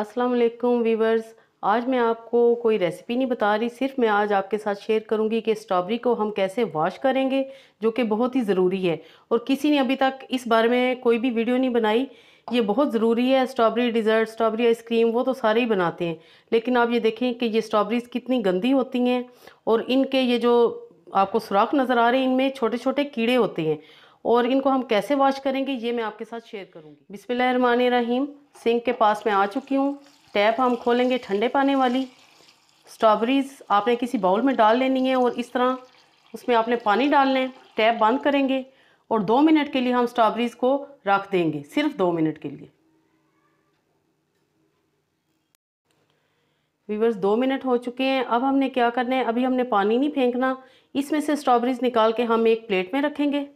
अस्सलाम वालेकुम वीवर्स आज मैं आपको कोई रेसिपी नहीं बता रही सिर्फ मैं आज आपके साथ शेयर करूंगी कि स्ट्रॉबेरी को हम कैसे वॉश करेंगे जो कि बहुत ही ज़रूरी है और किसी ने अभी तक इस बारे में कोई भी वीडियो नहीं बनाई ये बहुत ज़रूरी है स्ट्रॉबेरी डिज़र्ट स्ट्रॉबेरी आइसक्रीम वो तो सारे ही बनाते हैं लेकिन आप ये देखें कि ये स्ट्रॉबेरीज कितनी गंदी होती हैं और इनके ये जो आपको सुराख नज़र आ रहे हैं इनमें छोटे छोटे कीड़े होते हैं और इनको हम कैसे वॉश करेंगे ये मैं आपके साथ शेयर करूँगी बिसमान रहीम सिंक के पास मैं आ चुकी हूँ टैप हम खोलेंगे ठंडे पाने वाली स्ट्रॉबेरीज़ आपने किसी बाउल में डाल लेनी है और इस तरह उसमें आपने पानी डालना है टैप बंद करेंगे और दो मिनट के लिए हम स्ट्रॉबेरीज़ को रख देंगे सिर्फ दो मिनट के लिए वीवर्स दो मिनट हो चुके हैं अब हमने क्या करना है अभी हमने पानी नहीं फेंकना इसमें से स्ट्रॉबेरीज़ निकाल के हम एक प्लेट में रखेंगे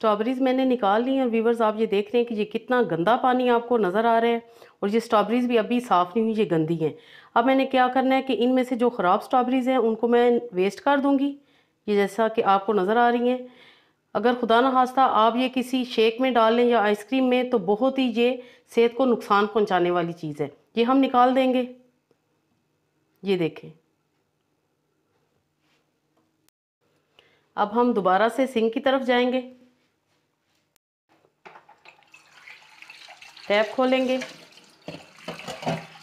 स्ट्रॉबेरीज़ मैंने निकाल ली हैं और व्यूवर्स आप ये देख रहे हैं कि ये कितना गंदा पानी आपको नज़र आ रहा है और ये स्ट्रॉबेरीज़ भी अभी साफ़ नहीं हुई ये गंदी हैं अब मैंने क्या करना है कि इनमें से जो ख़राब स्ट्रॉबेरीज़ हैं उनको मैं वेस्ट कर दूँगी ये जैसा कि आपको नज़र आ रही हैं अगर खुदा ना खास्ता आप ये किसी शेक में डाल लें या आइसक्रीम में तो बहुत ही ये सेहत को नुकसान पहुँचाने वाली चीज़ है ये हम निकाल देंगे ये देखें अब हम दोबारा से सिंक की तरफ जाएंगे टैप खोलेंगे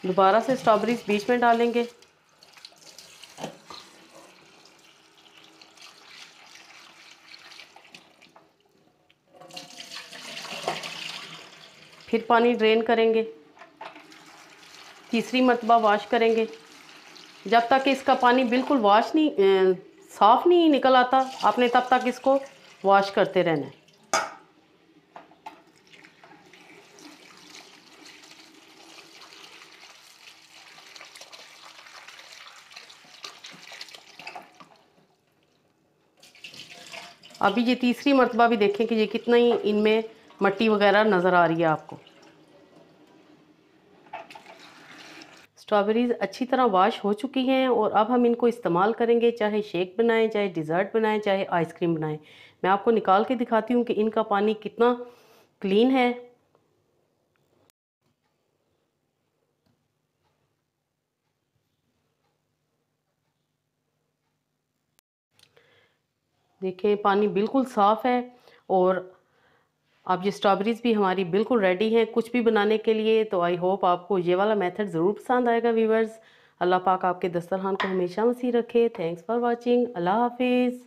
दोबारा से स्ट्रॉबेरीज बीच में डालेंगे फिर पानी ड्रेन करेंगे तीसरी मरतबा वाश करेंगे जब तक इसका पानी बिल्कुल वाश नहीं साफ़ नहीं निकल आता आपने तब तक इसको वॉश करते रहना है अभी ये तीसरी मरतबा भी देखें कि ये कितना ही इनमें मट्टी वगैरह नज़र आ रही है आपको स्ट्रॉबेरीज़ अच्छी तरह वाश हो चुकी हैं और अब हम इनको इस्तेमाल करेंगे चाहे शेक बनाएं चाहे डिज़र्ट बनाएं चाहे आइसक्रीम बनाएं मैं आपको निकाल के दिखाती हूँ कि इनका पानी कितना क्लीन है देखें पानी बिल्कुल साफ़ है और आप ये स्ट्रॉबेरीज़ भी हमारी बिल्कुल रेडी हैं कुछ भी बनाने के लिए तो आई होप आपको ये वाला मेथड ज़रूर पसंद आएगा व्यूवर्स अल्लाह पाक आपके दस्तरखान को हमेशा मसीह रखे थैंक्स फॉर वाचिंग अल्लाह हाफिज़